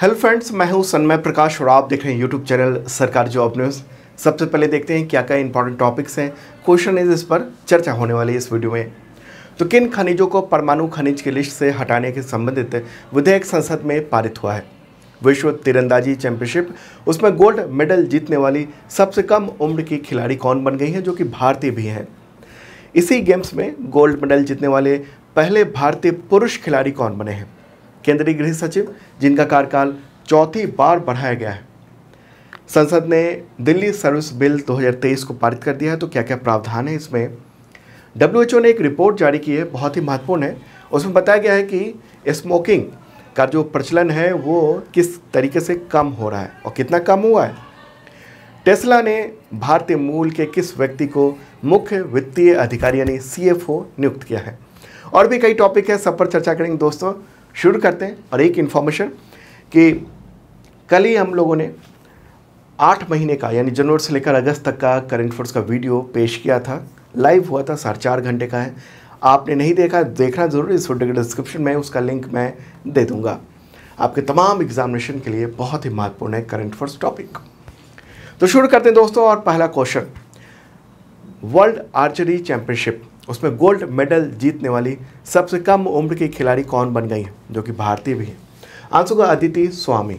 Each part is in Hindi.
हेलो फ्रेंड्स मैं हूं सन्मय प्रकाश और आप देख रहे हैं यूट्यूब चैनल सरकार जॉब न्यूज़ सबसे पहले देखते हैं क्या क्या इंपॉर्टेंट टॉपिक्स हैं क्वेश्चन इज इस पर चर्चा होने वाली है इस वीडियो में तो किन खनिजों को परमाणु खनिज की लिस्ट से हटाने के संबंधित विधेयक संसद में पारित हुआ है विश्व तीरंदाजी चैंपियनशिप उसमें गोल्ड मेडल जीतने वाली सबसे कम उम्र की खिलाड़ी कौन बन गई है जो कि भारतीय भी हैं इसी गेम्स में गोल्ड मेडल जीतने वाले पहले भारतीय पुरुष खिलाड़ी कौन बने हैं केंद्रीय गृह सचिव जिनका कार्यकाल चौथी बार बढ़ाया गया है संसद ने दिल्ली सर्विस बिल 2023 को पारित कर दिया है तो क्या क्या प्रावधान है इसमें डब्ल्यू ने एक रिपोर्ट जारी की है बहुत ही महत्वपूर्ण है उसमें बताया गया है कि स्मोकिंग का जो प्रचलन है वो किस तरीके से कम हो रहा है और कितना कम हुआ है टेस्ला ने भारतीय मूल के किस व्यक्ति को मुख्य वित्तीय अधिकारी यानी सी नियुक्त किया है और भी कई टॉपिक है सब पर चर्चा करेंगे दोस्तों शुरू करते हैं और एक इन्फॉर्मेशन कि कल ही हम लोगों ने आठ महीने का यानी जनवरी से लेकर अगस्त तक का करंट अफेयर्स का वीडियो पेश किया था लाइव हुआ था साढ़े चार घंटे का है आपने नहीं देखा देखना ज़रूर इस वीडियो के डिस्क्रिप्शन में उसका लिंक मैं दे दूंगा आपके तमाम एग्जामिनेशन के लिए बहुत ही महत्वपूर्ण है करंट अफेयर्स टॉपिक तो शुरू करते हैं दोस्तों और पहला क्वेश्चन वर्ल्ड आर्चरी चैंपियनशिप उसमें गोल्ड मेडल जीतने वाली सबसे कम उम्र की खिलाड़ी कौन बन गई है जो कि भारतीय भी है आंसर होगा अदिति स्वामी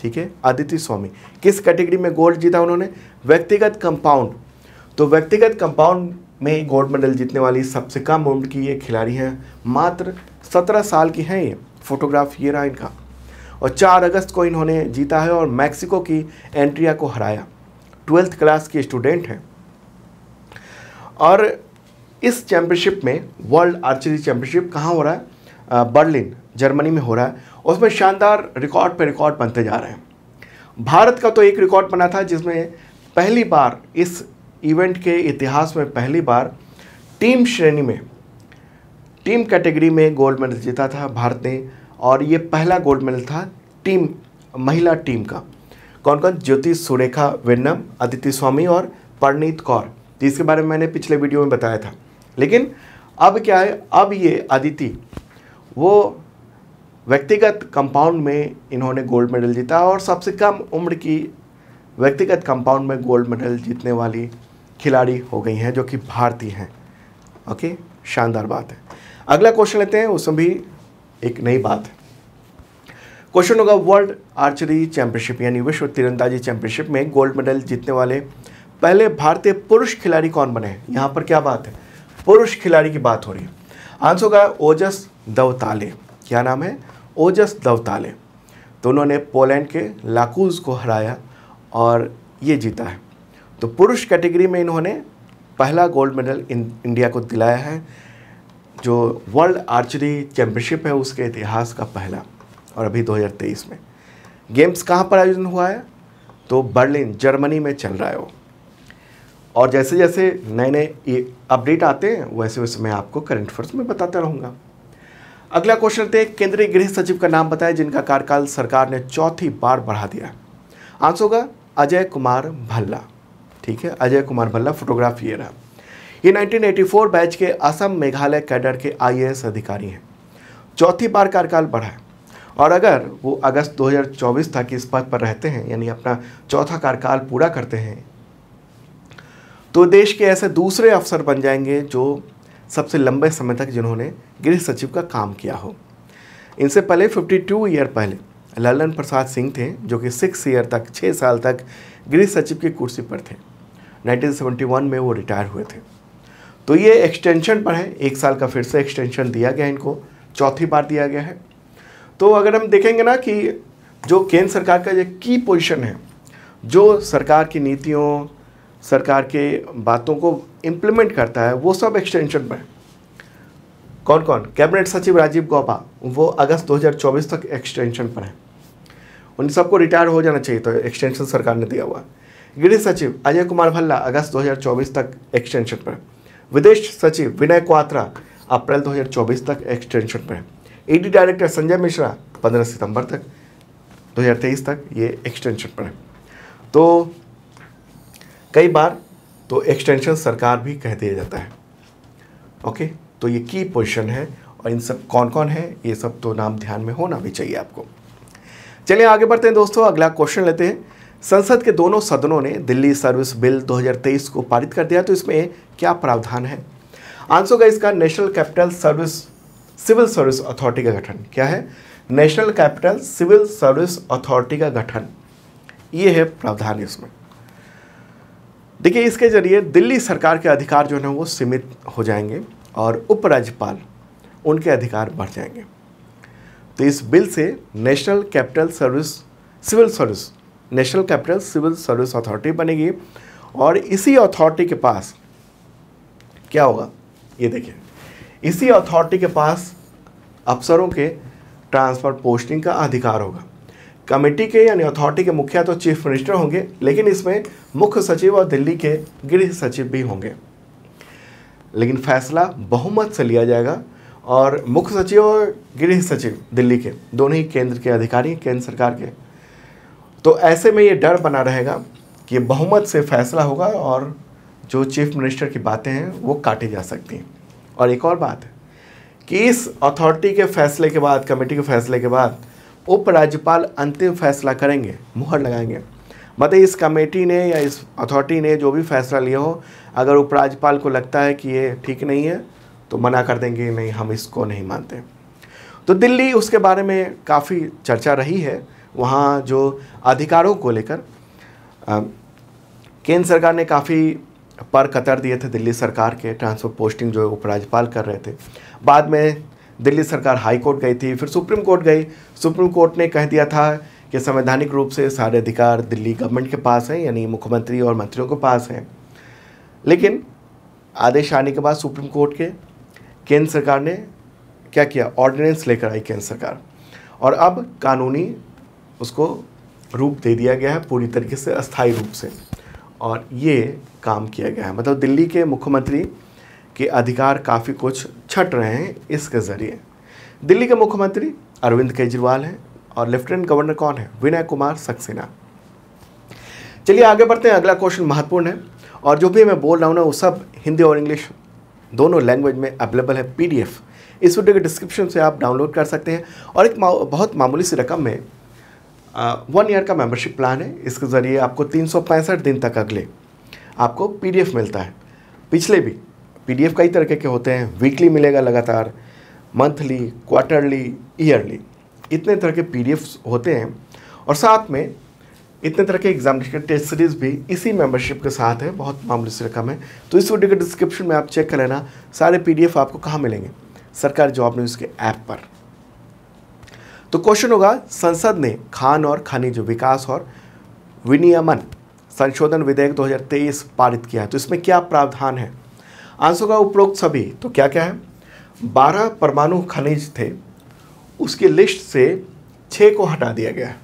ठीक है अदिति स्वामी किस कैटेगरी में गोल्ड जीता उन्होंने व्यक्तिगत कंपाउंड तो व्यक्तिगत कंपाउंड में गोल्ड मेडल जीतने वाली सबसे कम उम्र की ये खिलाड़ी हैं मात्र सत्रह साल की हैं ये फोटोग्राफ ये रहा इनका और चार अगस्त को इन्होंने जीता है और मैक्सिको की एंट्रिया को हराया ट्वेल्थ क्लास की स्टूडेंट हैं और इस चैम्पियनशिप में वर्ल्ड आर्चरी चैम्पियनशिप कहाँ हो रहा है बर्लिन जर्मनी में हो रहा है उसमें शानदार रिकॉर्ड पर रिकॉर्ड बनते जा रहे हैं भारत का तो एक रिकॉर्ड बना था जिसमें पहली बार इस इवेंट के इतिहास में पहली बार टीम श्रेणी में टीम कैटेगरी में गोल्ड मेडल जीता था भारत ने और ये पहला गोल्ड मेडल था टीम महिला टीम का कौन कौन ज्योति सुरेखा वेन्नम अदिति स्वामी और परनीत कौर जिसके बारे में मैंने पिछले वीडियो में बताया था लेकिन अब क्या है अब ये आदिति वो व्यक्तिगत कंपाउंड में इन्होंने गोल्ड मेडल जीता और सबसे कम उम्र की व्यक्तिगत कंपाउंड में गोल्ड मेडल जीतने वाली खिलाड़ी हो गई हैं जो कि भारतीय हैं ओके शानदार बात है अगला क्वेश्चन लेते हैं उसमें भी एक नई बात है क्वेश्चन होगा वर्ल्ड आर्चरी चैंपियनशिप यानी विश्व तीरंदाजी चैंपियनशिप में गोल्ड मेडल जीतने वाले पहले भारतीय पुरुष खिलाड़ी कौन बने यहाँ पर क्या बात है पुरुष खिलाड़ी की बात हो रही है आंसू का ओजस दवताले क्या नाम है ओजस दवताले तो उन्होंने पोलैंड के लाकूज को हराया और ये जीता है तो पुरुष कैटेगरी में इन्होंने पहला गोल्ड मेडल इन इंडिया को दिलाया है जो वर्ल्ड आर्चरी चैम्पियनशिप है उसके इतिहास का पहला और अभी 2023 में गेम्स कहाँ पर आयोजन हुआ है तो बर्लिन जर्मनी में चल रहा है वो और जैसे जैसे नए नए ये अपडेट आते हैं वैसे वैसे मैं आपको करंट अफेयर्स में बताता रहूँगा अगला क्वेश्चन थे केंद्रीय गृह सचिव का नाम बताया जिनका कार्यकाल सरकार ने चौथी बार बढ़ा दिया आंसर होगा अजय कुमार भल्ला ठीक है अजय कुमार भल्ला फोटोग्राफ ये रहा ये 1984 बैच के असम मेघालय कैडर के आईएएस अधिकारी हैं चौथी बार कार्यकाल बढ़ा है और अगर वो अगस्त 2024 तक इस पद पर रहते हैं यानी अपना चौथा कार्यकाल पूरा करते हैं तो देश के ऐसे दूसरे अफसर बन जाएंगे जो सबसे लंबे समय तक जिन्होंने गृह सचिव का काम किया हो इनसे पहले 52 ईयर पहले ललन प्रसाद सिंह थे जो कि सिक्स ईयर तक छः साल तक गृह सचिव की कुर्सी पर थे 1971 में वो रिटायर हुए थे तो ये एक्सटेंशन पर है एक साल का फिर से एक्सटेंशन दिया गया इनको चौथी बार दिया गया है तो अगर हम देखेंगे ना कि जो केंद्र सरकार का ये की पोजिशन है जो सरकार की नीतियों सरकार के बातों को इम्प्लीमेंट करता है वो सब एक्सटेंशन पर कौन कौन कैबिनेट सचिव राजीव गौबा वो अगस्त 2024 तक एक्सटेंशन पर हैं उन सबको रिटायर हो जाना चाहिए तो एक्सटेंशन सरकार ने दिया हुआ गृह सचिव अजय कुमार भल्ला अगस्त 2024 तक एक्सटेंशन पर विदेश सचिव विनय क्वात्रा अप्रैल 2024 तक एक्सटेंशन पर है ईडी डायरेक्टर संजय मिश्रा 15 सितंबर तक 2023 तक ये एक्सटेंशन पर है तो कई बार तो एक्सटेंशन सरकार भी कह दिया जाता है ओके तो ये की पोजिशन है और इन सब कौन कौन है ये सब तो नाम ध्यान में होना भी चाहिए आपको चलिए आगे बढ़ते हैं दोस्तों अगला क्वेश्चन लेते हैं संसद के दोनों सदनों ने दिल्ली सर्विस बिल 2023 को पारित कर दिया तो इसमें क्या प्रावधान है आंसर का इसका national capital service civil service authority का गठन क्या है national capital civil service authority का गठन ये है प्रावधान इसमें देखिए इसके ज़रिए दिल्ली सरकार के अधिकार जो है वो सीमित हो जाएंगे और उपराज्यपाल उनके अधिकार बढ़ जाएंगे तो इस बिल से national capital service civil service national capital civil service authority बनेगी और इसी अथॉरिटी के पास क्या होगा ये देखिए इसी अथॉरिटी के पास अफसरों के ट्रांसफ़र पोस्टिंग का अधिकार होगा कमेटी के यानी अथॉरिटी के मुखिया तो चीफ मिनिस्टर होंगे लेकिन इसमें मुख्य सचिव और दिल्ली के गृह सचिव भी होंगे लेकिन फैसला बहुमत से लिया जाएगा और मुख्य सचिव और गृह सचिव दिल्ली के दोनों ही केंद्र के अधिकारी केंद्र सरकार के तो ऐसे में ये डर बना रहेगा कि बहुमत से फैसला होगा और जो चीफ मिनिस्टर की बातें हैं वो काटी जा सकती हैं और एक और बात है कि इस अथॉरिटी के फैसले के बाद कमेटी के फैसले के बाद उपराज्यपाल अंतिम फैसला करेंगे मुहर लगाएंगे मतलब इस कमेटी ने या इस अथॉरिटी ने जो भी फैसला लिया हो अगर उपराज्यपाल को लगता है कि ये ठीक नहीं है तो मना कर देंगे नहीं हम इसको नहीं मानते तो दिल्ली उसके बारे में काफ़ी चर्चा रही है वहाँ जो अधिकारों को लेकर केंद्र सरकार ने काफ़ी पर कतर दिए थे दिल्ली सरकार के ट्रांसफर पोस्टिंग जो उपराज्यपाल कर रहे थे बाद में दिल्ली सरकार हाई कोर्ट गई थी फिर सुप्रीम कोर्ट गई सुप्रीम कोर्ट ने कह दिया था कि संवैधानिक रूप से सारे अधिकार दिल्ली गवर्नमेंट के पास हैं यानी मुख्यमंत्री और मंत्रियों के पास हैं लेकिन आदेश आने के बाद सुप्रीम कोर्ट के केंद्र सरकार ने क्या किया ऑर्डिनेंस लेकर आई केंद्र सरकार और अब कानूनी उसको रूप दे दिया गया है पूरी तरीके से अस्थाई रूप से और ये काम किया गया है मतलब दिल्ली के मुख्यमंत्री के अधिकार काफ़ी कुछ छट रहे हैं इसके ज़रिए दिल्ली के मुख्यमंत्री अरविंद केजरीवाल हैं और लेफ्टिनेंट गवर्नर कौन है विनय कुमार सक्सेना चलिए आगे बढ़ते हैं अगला क्वेश्चन महत्वपूर्ण है और जो भी मैं बोल रहा हूँ ना वो सब हिंदी और इंग्लिश दोनों लैंग्वेज में अवेलेबल है पी इस वीडियो के डिस्क्रिप्शन से आप डाउनलोड कर सकते हैं और एक बहुत मामूली सी रकम में वन ईयर का मेंबरशिप प्लान है इसके ज़रिए आपको तीन दिन तक अगले आपको पी मिलता है पिछले भी पीडीएफ कई तरीके के होते हैं वीकली मिलेगा लगातार मंथली क्वार्टरली ईयरली इतने तरह के पी होते हैं और साथ में इतने तरह के एग्जाम टेस्ट सीरीज़ भी इसी मेंबरशिप के साथ है बहुत मामूली सी रकम है तो इस वीडियो के डिस्क्रिप्शन में आप चेक कर लेना सारे पीडीएफ आपको कहाँ मिलेंगे सरकार जॉब न्यूज़ के ऐप पर तो क्वेश्चन होगा संसद ने खान और खानी जो विकास और विनियमन संशोधन विधेयक 2023 पारित किया है तो इसमें क्या प्रावधान है आंसू का उपरोक्त सभी तो क्या क्या है बारह परमाणु खनिज थे उसकी लिस्ट से छः को हटा दिया गया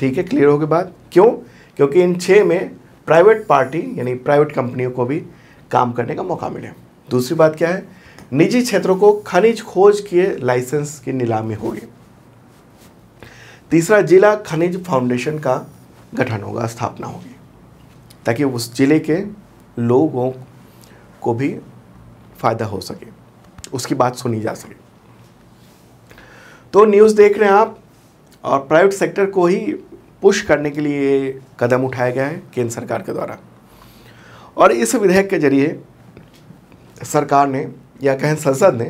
ठीक है क्लियर हो गए बात क्यों क्योंकि इन छः में प्राइवेट पार्टी यानी प्राइवेट कंपनियों को भी काम करने का मौका मिले दूसरी बात क्या है निजी क्षेत्रों को खनिज खोज के लाइसेंस की नीलामी होगी तीसरा जिला खनिज फाउंडेशन का गठन होगा स्थापना होगी ताकि उस जिले के लोगों को भी फ़ायदा हो सके उसकी बात सुनी जा सके तो न्यूज़ देख रहे हैं आप और प्राइवेट सेक्टर को ही पुश करने के लिए कदम उठाया गया है केंद्र सरकार के द्वारा और इस विधेयक के जरिए सरकार ने या कहें संसद ने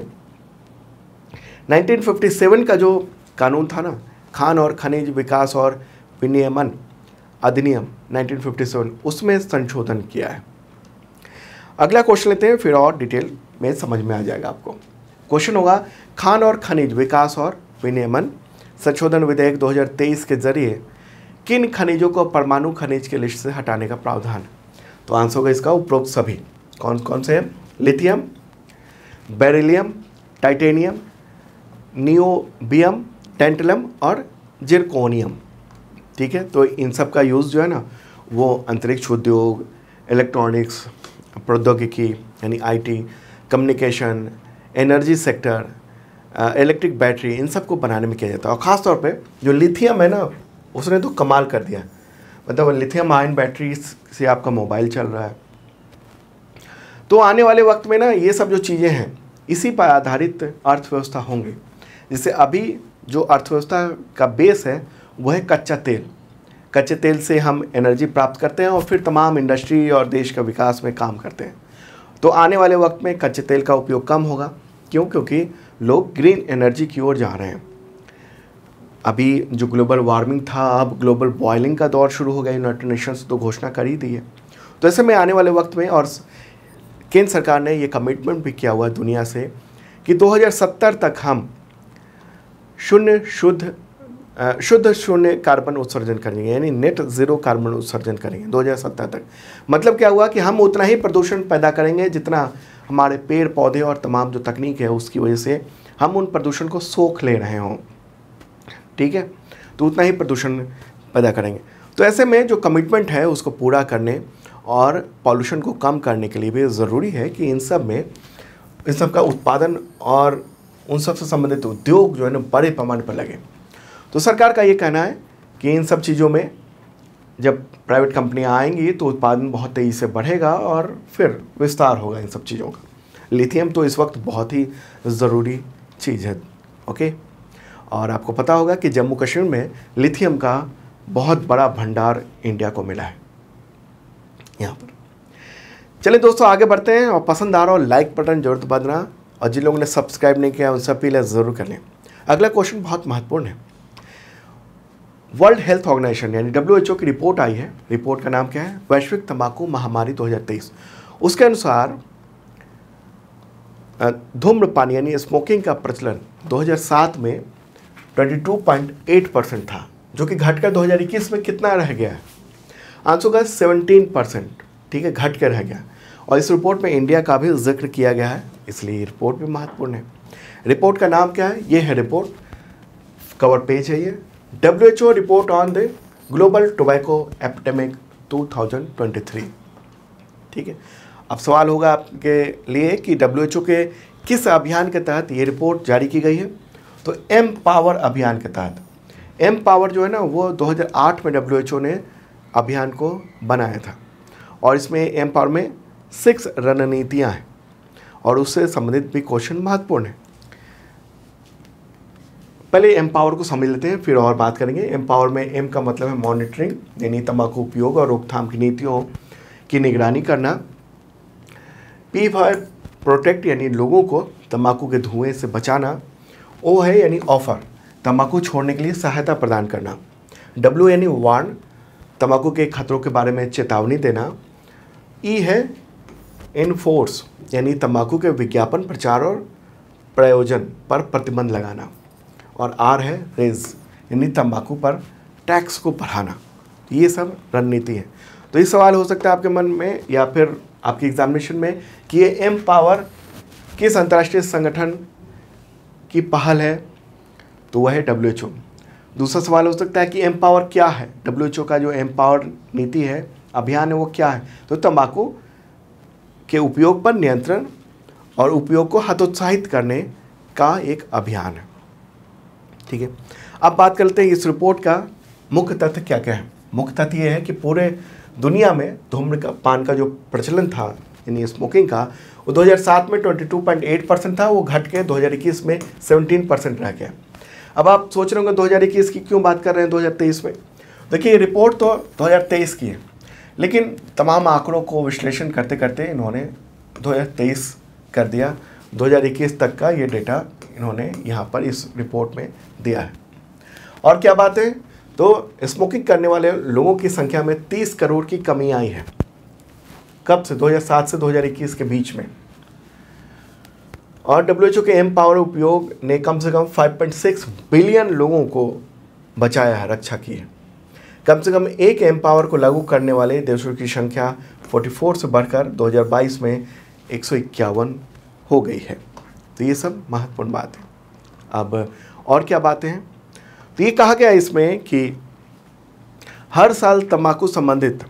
1957 का जो कानून था ना खान और खनिज विकास और विनियमन अधिनियम 1957 उसमें संशोधन किया है अगला क्वेश्चन लेते हैं फिर और डिटेल में समझ में आ जाएगा आपको क्वेश्चन होगा खान और खनिज विकास और विनियमन संशोधन विधेयक 2023 के जरिए किन खनिजों को परमाणु खनिज के लिस्ट से हटाने का प्रावधान तो आंसर होगा इसका उपरोक्त सभी कौन कौन से हैं lithium beryllium titanium niobium tantalum और जिरकोनियम ठीक है तो इन सब का यूज़ जो है ना वो अंतरिक्ष उद्योग इलेक्ट्रॉनिक्स प्रौद्योगिकी यानी IT communication energy sector electric battery इन सब को बनाने में किया जाता है और ख़ास तौर जो लिथियम है ना उसने तो कमाल कर दिया मतलब लिथियम आयन बैटरी से आपका मोबाइल चल रहा है तो आने वाले वक्त में ना ये सब जो चीज़ें हैं इसी पर आधारित अर्थव्यवस्था होंगी जिससे अभी जो अर्थव्यवस्था का बेस है वह है कच्चा तेल कच्चे तेल से हम एनर्जी प्राप्त करते हैं और फिर तमाम इंडस्ट्री और देश का विकास में काम करते हैं तो आने वाले वक्त में कच्चे तेल का उपयोग कम होगा क्यों क्योंकि लोग ग्रीन एनर्जी की ओर जा रहे हैं अभी जो ग्लोबल वार्मिंग था अब ग्लोबल बॉयलिंग का दौर शुरू हो गया यूनाइटेड नेशंस तो घोषणा कर ही दी है तो ऐसे में आने वाले वक्त में और केंद्र सरकार ने ये कमिटमेंट भी किया हुआ है दुनिया से कि 2070 तक हम शून्य शुद्ध शुद्ध शून्य कार्बन उत्सर्जन करेंगे यानी नेट जीरो कार्बन उत्सर्जन करेंगे 2017 तक मतलब क्या हुआ कि हम उतना ही प्रदूषण पैदा करेंगे जितना हमारे पेड़ पौधे और तमाम जो तकनीक है उसकी वजह से हम उन प्रदूषण को सोख ले रहे हों ठीक है तो उतना ही प्रदूषण पैदा करेंगे तो ऐसे में जो कमिटमेंट है उसको पूरा करने और पॉल्यूशन को कम करने के लिए भी ज़रूरी है कि इन सब में इन सब का उत्पादन और उन सब से संबंधित उद्योग जो है ना बड़े पैमाने पर लगे तो सरकार का ये कहना है कि इन सब चीज़ों में जब प्राइवेट कंपनियां आएंगी तो उत्पादन बहुत तेज़ी से बढ़ेगा और फिर विस्तार होगा इन सब चीज़ों का लिथियम तो इस वक्त बहुत ही ज़रूरी चीज़ है ओके और आपको पता होगा कि जम्मू कश्मीर में लिथियम का बहुत बड़ा भंडार इंडिया को मिला है यहाँ पर चलिए दोस्तों आगे बढ़ते हैं और पसंद आ रहा हो लाइक बटन जरूर दबा देना और जिन लोगों ने सब्सक्राइब नहीं किया उनसे अपील है ज़रूर कर लें अगला क्वेश्चन बहुत महत्वपूर्ण है वर्ल्ड हेल्थ ऑर्गेनाइजेशन यानी डब्ल्यू की रिपोर्ट आई है रिपोर्ट का नाम क्या है वैश्विक तंबाकू महामारी 2023 उसके अनुसार धूम्रपान यानी स्मोकिंग का प्रचलन 2007 में 22.8 परसेंट था जो कि घटकर 2021 में कितना रह गया है आंसर का 17 परसेंट ठीक है घट कर रह गया और इस रिपोर्ट में इंडिया का भी जिक्र किया गया है इसलिए रिपोर्ट भी महत्वपूर्ण है रिपोर्ट का नाम क्या है ये है रिपोर्ट कवर पेज है ये WHO report on the global tobacco epidemic 2023 ठीक है अब सवाल होगा आपके लिए कि डब्ल्यू के किस अभियान के तहत ये रिपोर्ट जारी की गई है तो एम पावर अभियान के तहत एम पावर जो है ना वो 2008 में डब्ल्यू ने अभियान को बनाया था और इसमें एम पावर में सिक्स रणनीतियाँ हैं और उससे संबंधित भी क्वेश्चन महत्वपूर्ण है पहले एम्पावर को समझ लेते हैं फिर और बात करेंगे एम्पावर में एम का मतलब है मॉनिटरिंग यानी तम्बाकू उपयोग और रोकथाम की नीतियों की निगरानी करना पी फॉर प्रोटेक्ट यानी लोगों को तम्बाकू के धुएं से बचाना ओ है यानी ऑफर तम्बाकू छोड़ने के लिए सहायता प्रदान करना डब्ल्यू यानी वार्न तम्बाकू के खतरों के बारे में चेतावनी देना ई e है इनफोर्स यानी तम्बाकू के विज्ञापन प्रचार और प्रयोजन पर प्रतिबंध लगाना और आर है रेज यानी तंबाकू पर टैक्स को बढ़ाना ये सब रणनीति है तो ये सवाल हो सकता है आपके मन में या फिर आपके एग्जामिनेशन में कि ये एम पावर किस अंतर्राष्ट्रीय संगठन की पहल है तो वह है डब्ल्यू दूसरा सवाल हो सकता है कि एम पावर क्या है डब्ल्यू का जो एम पावर नीति है अभियान है वो क्या है तो तंबाकू के उपयोग पर नियंत्रण और उपयोग को हतोत्साहित करने का एक अभियान है ठीक है अब बात करते हैं इस रिपोर्ट का मुख्य तथ्य क्या क्या है मुख्य तथ्य ये है कि पूरे दुनिया में धूम्र का पान का जो प्रचलन था यानी स्मोकिंग का वो 2007 में 22.8 परसेंट था वो घट के 2021 में 17 परसेंट रह गया अब आप सोच रहे होंगे 2021 की क्यों बात कर रहे हैं 2023 में देखिए रिपोर्ट तो 2023 की है लेकिन तमाम आंकड़ों को विश्लेषण करते करते इन्होंने 2023 कर दिया 2021 तक का ये डेटा इन्होंने यहाँ पर इस रिपोर्ट में दिया है और क्या बात है तो स्मोकिंग करने वाले लोगों की संख्या में 30 करोड़ की कमी आई है कब से 2007 से 2021 के बीच में और डब्ल्यू के एम पावर उपयोग ने कम से कम 5.6 बिलियन लोगों को बचाया है रक्षा की है कम से कम एक एम पावर को लागू करने वाले देशों की संख्या 44 से बढ़कर 2022 में एक हो गई है तो ये सब महत्वपूर्ण बात है अब और क्या बातें हैं तो ये कहा गया इसमें कि हर साल तंबाकू संबंधित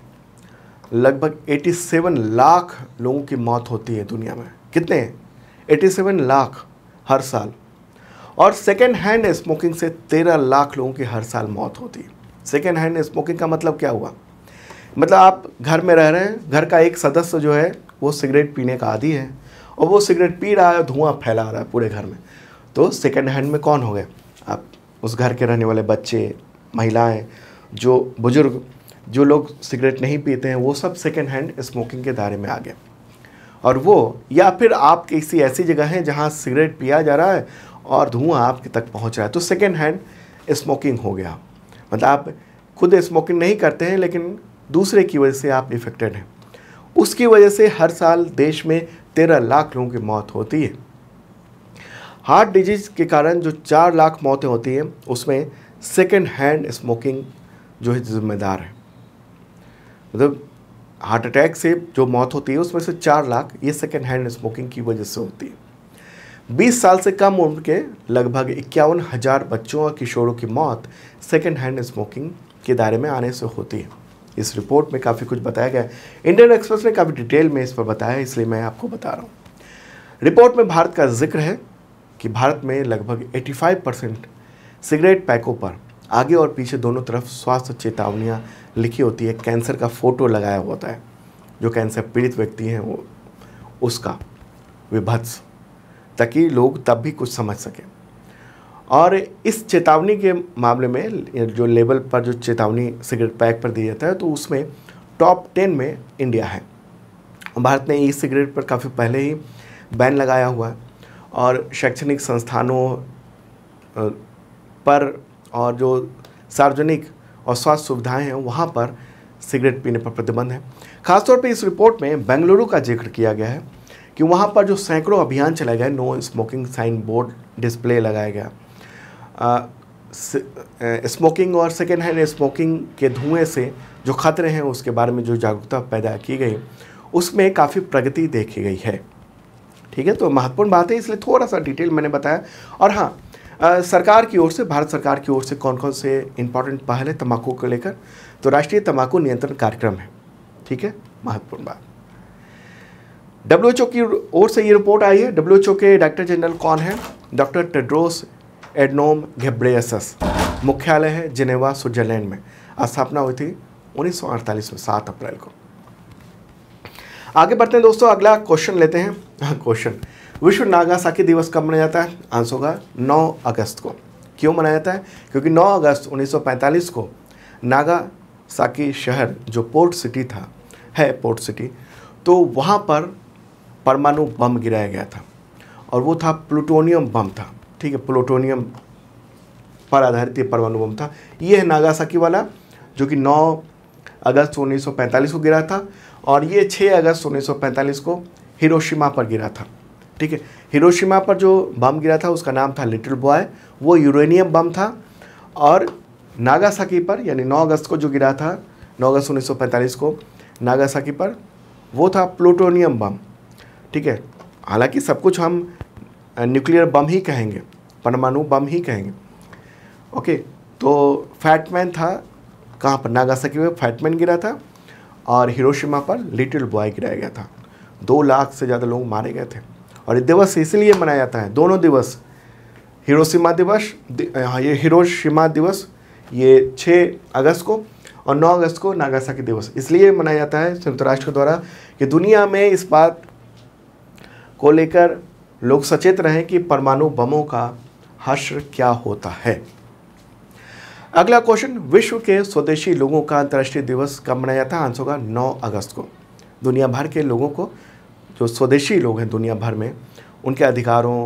लगभग 87 लाख लोगों की मौत होती है दुनिया में कितने 87 लाख हर साल और सेकेंड हैंड स्मोकिंग से 13 लाख लोगों की हर साल मौत होती है सेकेंड हैंड स्मोकिंग का मतलब क्या हुआ मतलब आप घर में रह रहे हैं घर का एक सदस्य जो है वो सिगरेट पीने का आदि है और वो सिगरेट पी रहा है धुआं फैला रहा है पूरे घर में तो सेकेंड हैंड में कौन हो गए आप उस घर के रहने वाले बच्चे महिलाएं जो बुज़ुर्ग जो लोग सिगरेट नहीं पीते हैं वो सब सेकेंड हैंड स्मोकिंग के दायरे में आ गए और वो या फिर आप किसी ऐसी जगह हैं जहाँ सिगरेट पिया जा रहा है और धुआं आपके तक पहुँच रहा है तो सेकेंड हैंड स्मोकिंग हो गया मतलब आप खुद स्मोकिंग नहीं करते हैं लेकिन दूसरे की वजह से आप इफेक्टेड हैं उसकी वजह से हर साल देश में तेरह लाख लोगों की मौत होती है हार्ट डिजीज़ के कारण जो चार लाख मौतें होती हैं उसमें सेकेंड हैंड स्मोकिंग जो है जिम्मेदार है मतलब हार्ट अटैक से जो मौत होती है उसमें से चार लाख ये सेकेंड हैंड स्मोकिंग की वजह से होती है बीस साल से कम उम्र के लगभग इक्यावन हज़ार बच्चों और किशोरों की मौत सेकेंड हैंड स्मोकिंग के दायरे में आने से होती है इस रिपोर्ट में काफ़ी कुछ बताया गया है इंडियन एक्सप्रेस ने काफ़ी डिटेल में इस पर बताया इसलिए मैं आपको बता रहा हूँ रिपोर्ट में भारत का जिक्र है कि भारत में लगभग 85 परसेंट सिगरेट पैकों पर आगे और पीछे दोनों तरफ स्वास्थ्य चेतावनियाँ लिखी होती है कैंसर का फोटो लगाया होता है जो कैंसर पीड़ित व्यक्ति हैं वो उसका विभत्स ताकि लोग तब भी कुछ समझ सकें और इस चेतावनी के मामले में जो लेबल पर जो चेतावनी सिगरेट पैक पर दिया जाता है तो उसमें टॉप टेन में इंडिया है भारत ने ई सिगरेट पर काफ़ी पहले ही बैन लगाया हुआ है और शैक्षणिक संस्थानों पर और जो सार्वजनिक और स्वास्थ्य सुविधाएं हैं वहाँ पर सिगरेट पीने पर प्रतिबंध है खासतौर पर इस रिपोर्ट में बेंगलुरु का जिक्र किया गया है कि वहाँ पर जो सैकड़ों अभियान चलाए गए no smoking sign board display लगाया गया स्मोकिंग और सेकेंड हैंड स्मोकिंग के धुएं से जो खतरे हैं उसके बारे में जो जागरूकता पैदा की गई उसमें काफ़ी प्रगति देखी गई है ठीक है तो महत्वपूर्ण बात है इसलिए थोड़ा सा डिटेल मैंने बताया और हाँ आ, सरकार की ओर से भारत सरकार की ओर से कौन कौन से इंपॉर्टेंट पहल है तम्बाकू को लेकर तो राष्ट्रीय तम्बाकू नियंत्रण कार्यक्रम है ठीक है महत्वपूर्ण बात डब्ल्यू की ओर से ये रिपोर्ट आई है डब्ल्यू के डायरेक्टर जनरल कौन है डॉक्टर टेड्रोस एडनोम घेब्रेसस मुख्यालय है जिनेवा स्विट्जरलैंड में स्थापना हुई थी 1948 में 7 अप्रैल को आगे बढ़ते हैं दोस्तों अगला क्वेश्चन लेते हैं क्वेश्चन हाँ, विश्व नागासाकी दिवस कब मनाया जाता है आंसर होगा 9 अगस्त को क्यों मनाया जाता है क्योंकि 9 अगस्त 1945 को नागासाकी शहर जो पोर्ट सिटी था है पोर्ट सिटी तो वहाँ पर परमाणु बम गिराया गया था और वो था प्लूटोनियम बम था ठीक है प्लूटोनियम पर आधारित ये परमाणु बम था ये है नागासाकी वाला जो कि 9 अगस्त 1945 को गिरा था और ये 6 अगस्त 1945 को हिरोशिमा पर गिरा था ठीक है हिरोशिमा पर जो बम गिरा था उसका नाम था लिटिल बॉय वो यूरेनियम बम था और नागासाकी पर यानी 9 अगस्त को जो गिरा था 9 अगस्त 1945 को नागासाकी पर वो था प्लूटोनियम बम ठीक है हालांकि सब कुछ हम न्यूक्लियर बम ही कहेंगे परमाणु बम ही कहेंगे ओके तो फैटमैन था कहाँ पर नागासाकी में फैटमैन गिरा था और हिरोशिमा पर लिटिल बॉय गिराया गया था दो लाख से ज़्यादा लोग मारे गए थे और ये दिवस इसलिए मनाया जाता है दोनों दिवस हिरोशिमा दिवस हाँ, ये हिरोशिमा दिवस ये 6 अगस्त को और 9 अगस्त को नागासाकी दिवस इसलिए मनाया जाता है संयुक्त राष्ट्र के द्वारा कि दुनिया में इस बात को लेकर लोग सचेत रहें कि परमाणु बमों का हश्र क्या होता है अगला क्वेश्चन विश्व के स्वदेशी लोगों का अंतर्राष्ट्रीय दिवस कब मनाया है आंसर होगा 9 अगस्त को दुनिया भर के लोगों को जो स्वदेशी लोग हैं दुनिया भर में उनके अधिकारों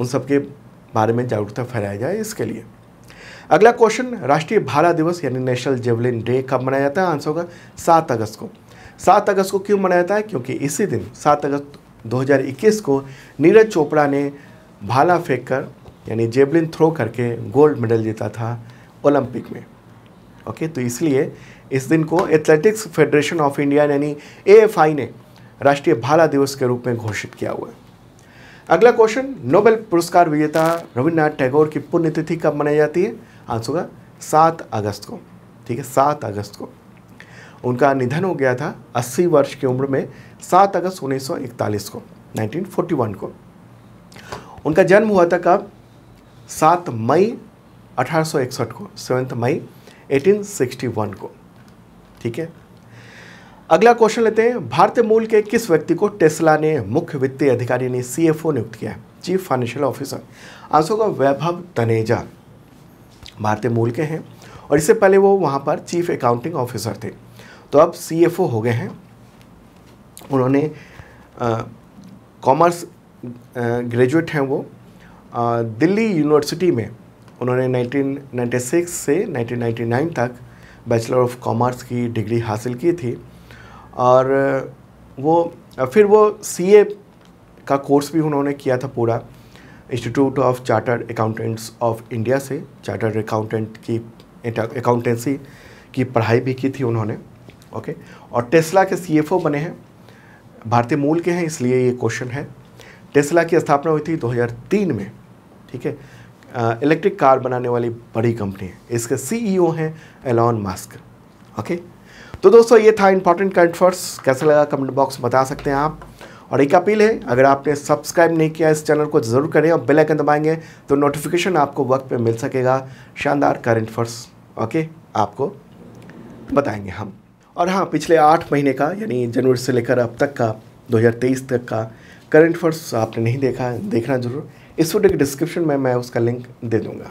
उन सब के बारे में जागरूकता फैलाया जाए इसके लिए अगला क्वेश्चन राष्ट्रीय भाला दिवस यानी नेशनल जेवलिन डे कब मनाया जाता है आंसर होगा सात अगस्त को सात अगस्त को क्यों मनाया जाता है क्योंकि इसी दिन सात अगस्त 2021 को नीरज चोपड़ा ने भाला फेंककर यानी जेवलिन थ्रो करके गोल्ड मेडल जीता था ओलंपिक में ओके तो इसलिए इस दिन को एथलेटिक्स फेडरेशन ऑफ इंडिया यानी ए ने राष्ट्रीय भाला दिवस के रूप में घोषित किया हुआ है अगला क्वेश्चन नोबेल पुरस्कार विजेता रविन्द्रनाथ टैगोर की पुण्यतिथि कब मनाई जाती है आंसर होगा सात अगस्त को ठीक है सात अगस्त को उनका निधन हो गया था 80 वर्ष की उम्र में सात अगस्त 1941 को 1941 को उनका जन्म हुआ था कब सात मई अठारह को सेवेंथ मई 1861 को ठीक है अगला क्वेश्चन लेते हैं भारतीय मूल के किस व्यक्ति को टेस्ला ने मुख्य वित्तीय अधिकारी ने सीएफओ नियुक्त किया है चीफ फाइनेंशियल ऑफिसर आंसर होगा वैभव तनेजा भारतीय मूल के हैं और इससे पहले वो वहाँ पर चीफ अकाउंटिंग ऑफिसर थे तो अब सीएफओ हो गए हैं उन्होंने कॉमर्स ग्रेजुएट हैं वो आ, दिल्ली यूनिवर्सिटी में उन्होंने 1996 से 1999 तक बैचलर ऑफ कॉमर्स की डिग्री हासिल की थी और वो फिर वो सीए का कोर्स भी उन्होंने किया था पूरा institute of chartered accountants of India से चार्टर्ड अकाउंटेंट की अकाउंटेंसी की पढ़ाई भी की थी उन्होंने ओके और टेस्ला के सीएफओ बने हैं भारतीय मूल के हैं इसलिए ये क्वेश्चन है टेस्ला की स्थापना हुई थी 2003 में ठीक है इलेक्ट्रिक कार बनाने वाली बड़ी कंपनी है इसके सीईओ e हैं एलॉन मास्क ओके तो दोस्तों ये था इंपॉर्टेंट करंट फर्स कैसा लगा कमेंट बॉक्स बता सकते हैं आप और एक अपील है अगर आपने सब्सक्राइब नहीं किया इस चैनल को ज़रूर करें और बेल आइकन दबाएंगे तो नोटिफिकेशन आपको वक्त पे मिल सकेगा शानदार करंट फर्स ओके आपको बताएंगे हम और हाँ पिछले आठ महीने का यानी जनवरी से लेकर अब तक का 2023 तक का करंट फर्स आपने नहीं देखा देखना जरूर इस वीडियो के डिस्क्रिप्शन में मैं उसका लिंक दे दूँगा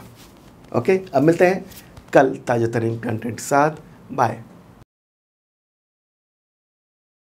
ओके अब मिलते हैं कल ताज़ा तरीन कंटेंट के साथ बाय